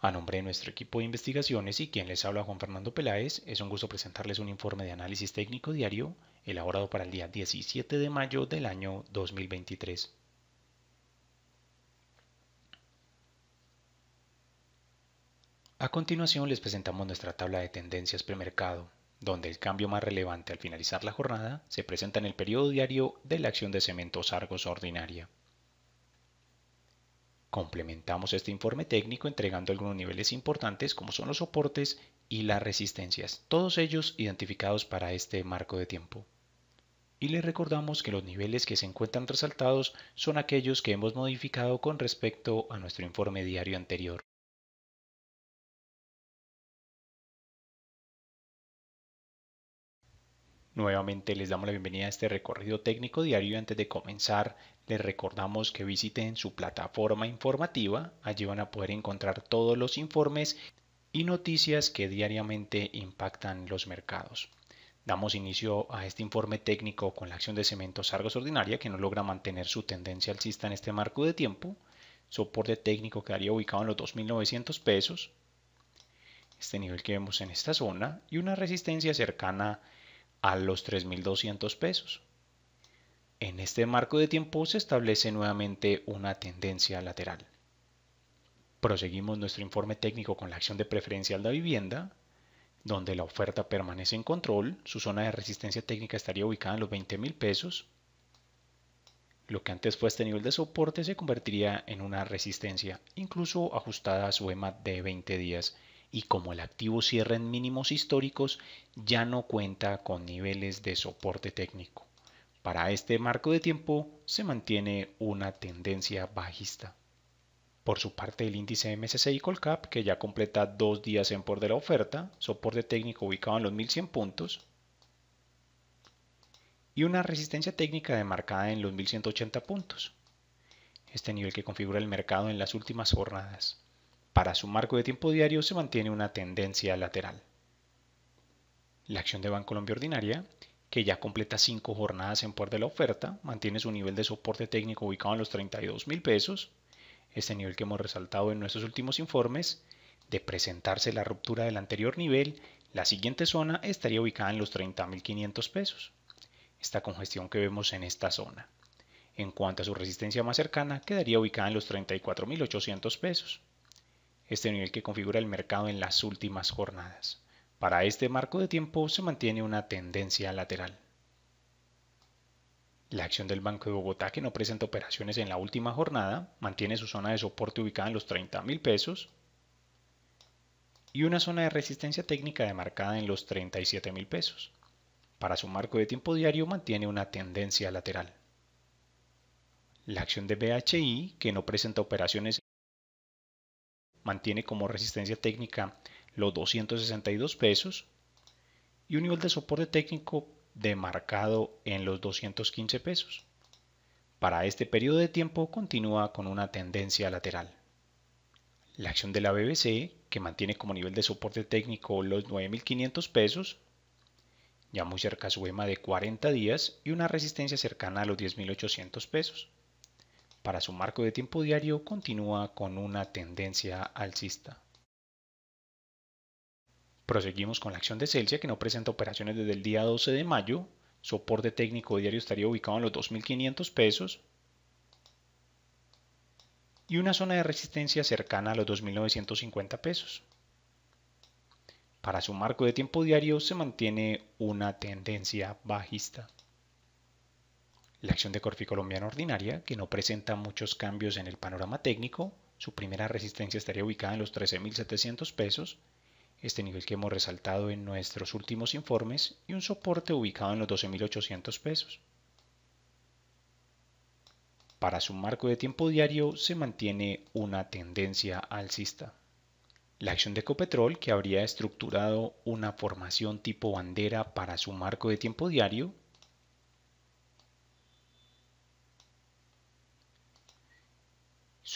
A nombre de nuestro equipo de investigaciones y quien les habla Juan Fernando Peláez, es un gusto presentarles un informe de análisis técnico diario elaborado para el día 17 de mayo del año 2023. A continuación les presentamos nuestra tabla de tendencias premercado, donde el cambio más relevante al finalizar la jornada se presenta en el periodo diario de la acción de cementos Argos Ordinaria. Complementamos este informe técnico entregando algunos niveles importantes como son los soportes y las resistencias, todos ellos identificados para este marco de tiempo. Y les recordamos que los niveles que se encuentran resaltados son aquellos que hemos modificado con respecto a nuestro informe diario anterior. Nuevamente les damos la bienvenida a este recorrido técnico diario y antes de comenzar les recordamos que visiten su plataforma informativa, allí van a poder encontrar todos los informes y noticias que diariamente impactan los mercados. Damos inicio a este informe técnico con la acción de cementos Argos Ordinaria que no logra mantener su tendencia alcista en este marco de tiempo, soporte técnico quedaría ubicado en los 2.900 pesos, este nivel que vemos en esta zona y una resistencia cercana a a los 3.200 pesos. En este marco de tiempo se establece nuevamente una tendencia lateral. Proseguimos nuestro informe técnico con la acción de preferencial de vivienda, donde la oferta permanece en control, su zona de resistencia técnica estaría ubicada en los 20.000 pesos. Lo que antes fue este nivel de soporte se convertiría en una resistencia, incluso ajustada a su EMA de 20 días y como el activo cierra en mínimos históricos, ya no cuenta con niveles de soporte técnico. Para este marco de tiempo se mantiene una tendencia bajista. Por su parte, el índice MSCI Colcap, que ya completa dos días en por de la oferta, soporte técnico ubicado en los 1100 puntos, y una resistencia técnica demarcada en los 1180 puntos. Este nivel que configura el mercado en las últimas jornadas. Para su marco de tiempo diario se mantiene una tendencia lateral. La acción de Bancolombia Ordinaria, que ya completa cinco jornadas en puerto de la oferta, mantiene su nivel de soporte técnico ubicado en los 32 mil pesos, este nivel que hemos resaltado en nuestros últimos informes, de presentarse la ruptura del anterior nivel, la siguiente zona estaría ubicada en los 30.500 pesos. Esta congestión que vemos en esta zona. En cuanto a su resistencia más cercana, quedaría ubicada en los 34.800 pesos este nivel que configura el mercado en las últimas jornadas. Para este marco de tiempo se mantiene una tendencia lateral. La acción del Banco de Bogotá, que no presenta operaciones en la última jornada, mantiene su zona de soporte ubicada en los 30.000 pesos y una zona de resistencia técnica demarcada en los 37.000 pesos. Para su marco de tiempo diario mantiene una tendencia lateral. La acción de BHI, que no presenta operaciones mantiene como resistencia técnica los 262 pesos y un nivel de soporte técnico demarcado en los 215 pesos. Para este periodo de tiempo continúa con una tendencia lateral. La acción de la BBC, que mantiene como nivel de soporte técnico los 9.500 pesos, ya muy cerca su EMA de 40 días y una resistencia cercana a los 10.800 pesos para su marco de tiempo diario continúa con una tendencia alcista. Proseguimos con la acción de Celsius que no presenta operaciones desde el día 12 de mayo. Soporte técnico diario estaría ubicado en los 2.500 pesos y una zona de resistencia cercana a los 2.950 pesos. Para su marco de tiempo diario se mantiene una tendencia bajista. La acción de Colombiana ordinaria, que no presenta muchos cambios en el panorama técnico, su primera resistencia estaría ubicada en los 13.700 pesos, este nivel que hemos resaltado en nuestros últimos informes, y un soporte ubicado en los 12.800 pesos. Para su marco de tiempo diario se mantiene una tendencia alcista. La acción de Ecopetrol, que habría estructurado una formación tipo bandera para su marco de tiempo diario,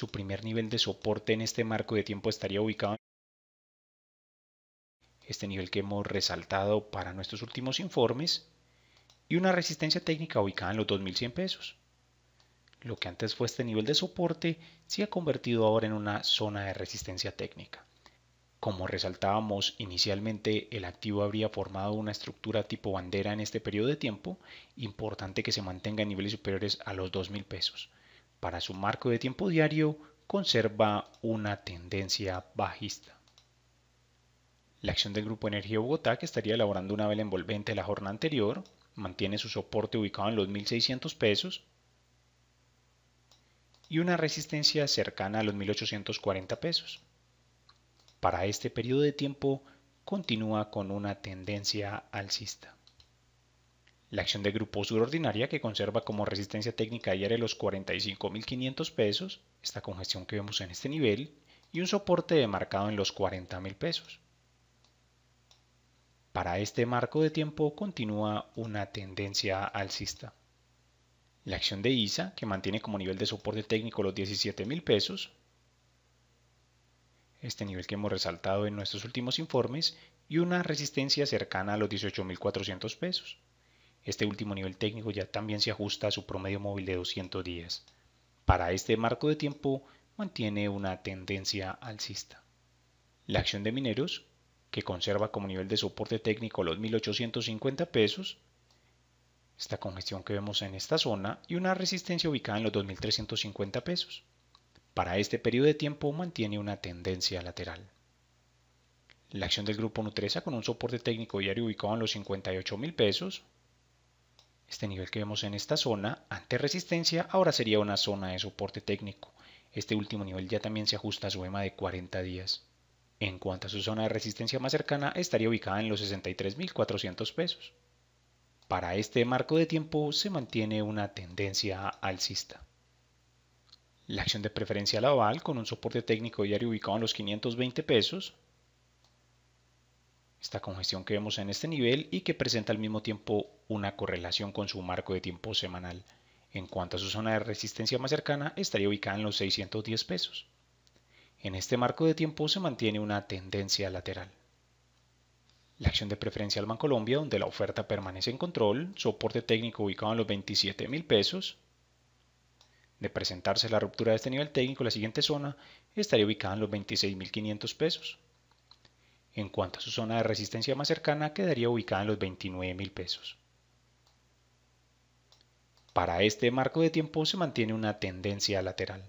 Su primer nivel de soporte en este marco de tiempo estaría ubicado en este nivel que hemos resaltado para nuestros últimos informes y una resistencia técnica ubicada en los 2100 pesos. Lo que antes fue este nivel de soporte se ha convertido ahora en una zona de resistencia técnica. Como resaltábamos inicialmente, el activo habría formado una estructura tipo bandera en este periodo de tiempo, importante que se mantenga en niveles superiores a los 2.000 pesos para su marco de tiempo diario conserva una tendencia bajista. La acción del Grupo Energía Bogotá, que estaría elaborando una vela envolvente la jornada anterior, mantiene su soporte ubicado en los 1.600 pesos y una resistencia cercana a los 1.840 pesos. Para este periodo de tiempo continúa con una tendencia alcista. La acción de grupo surordinaria, que conserva como resistencia técnica diaria los 45.500 pesos, esta congestión que vemos en este nivel, y un soporte demarcado en los 40.000 pesos. Para este marco de tiempo continúa una tendencia alcista. La acción de ISA, que mantiene como nivel de soporte técnico los 17.000 pesos, este nivel que hemos resaltado en nuestros últimos informes, y una resistencia cercana a los 18.400 pesos. Este último nivel técnico ya también se ajusta a su promedio móvil de 210. días. Para este marco de tiempo mantiene una tendencia alcista. La acción de mineros, que conserva como nivel de soporte técnico los 1.850 pesos, esta congestión que vemos en esta zona y una resistencia ubicada en los 2.350 pesos. Para este periodo de tiempo mantiene una tendencia lateral. La acción del grupo Nutresa con un soporte técnico diario ubicado en los 58 mil pesos, este nivel que vemos en esta zona, ante resistencia, ahora sería una zona de soporte técnico. Este último nivel ya también se ajusta a su EMA de 40 días. En cuanto a su zona de resistencia más cercana, estaría ubicada en los 63.400 pesos. Para este marco de tiempo se mantiene una tendencia alcista. La acción de preferencia Laval, con un soporte técnico diario ubicado en los 520 pesos, esta congestión que vemos en este nivel y que presenta al mismo tiempo una correlación con su marco de tiempo semanal. En cuanto a su zona de resistencia más cercana, estaría ubicada en los 610 pesos. En este marco de tiempo se mantiene una tendencia lateral. La acción de preferencia al Colombia, donde la oferta permanece en control, soporte técnico ubicado en los 27 mil pesos. De presentarse la ruptura de este nivel técnico, la siguiente zona estaría ubicada en los 26.500 pesos. En cuanto a su zona de resistencia más cercana, quedaría ubicada en los 29 mil pesos. Para este marco de tiempo se mantiene una tendencia lateral.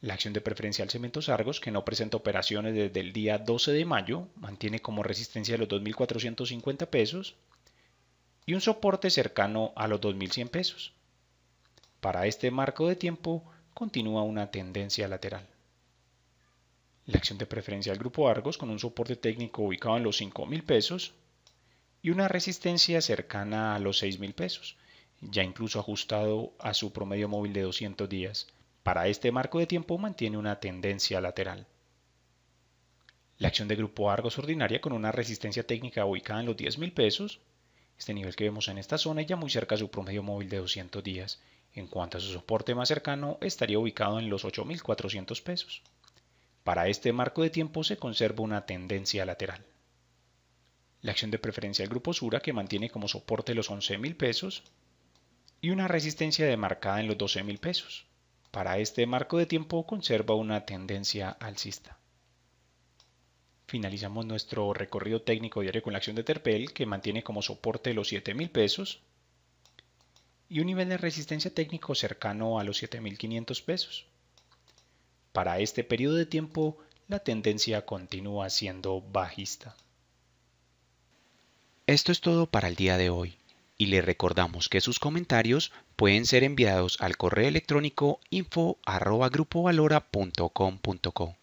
La acción de preferencial Cementos Argos, que no presenta operaciones desde el día 12 de mayo, mantiene como resistencia los 2.450 pesos y un soporte cercano a los 2.100 pesos. Para este marco de tiempo continúa una tendencia lateral la acción de preferencia del Grupo Argos con un soporte técnico ubicado en los $5,000 pesos y una resistencia cercana a los $6,000, pesos, ya incluso ajustado a su promedio móvil de 200 días. Para este marco de tiempo mantiene una tendencia lateral. La acción de Grupo Argos ordinaria con una resistencia técnica ubicada en los $10,000, pesos, este nivel que vemos en esta zona ya muy cerca a su promedio móvil de 200 días. En cuanto a su soporte más cercano, estaría ubicado en los 8.400 pesos. Para este marco de tiempo se conserva una tendencia lateral. La acción de preferencia del grupo Sura que mantiene como soporte los 11,000 pesos y una resistencia demarcada en los 12,000 pesos. Para este marco de tiempo conserva una tendencia alcista. Finalizamos nuestro recorrido técnico diario con la acción de Terpel que mantiene como soporte los 7,000 pesos y un nivel de resistencia técnico cercano a los 7.500 pesos. Para este periodo de tiempo, la tendencia continúa siendo bajista. Esto es todo para el día de hoy y le recordamos que sus comentarios pueden ser enviados al correo electrónico info@grupovalora.com.co.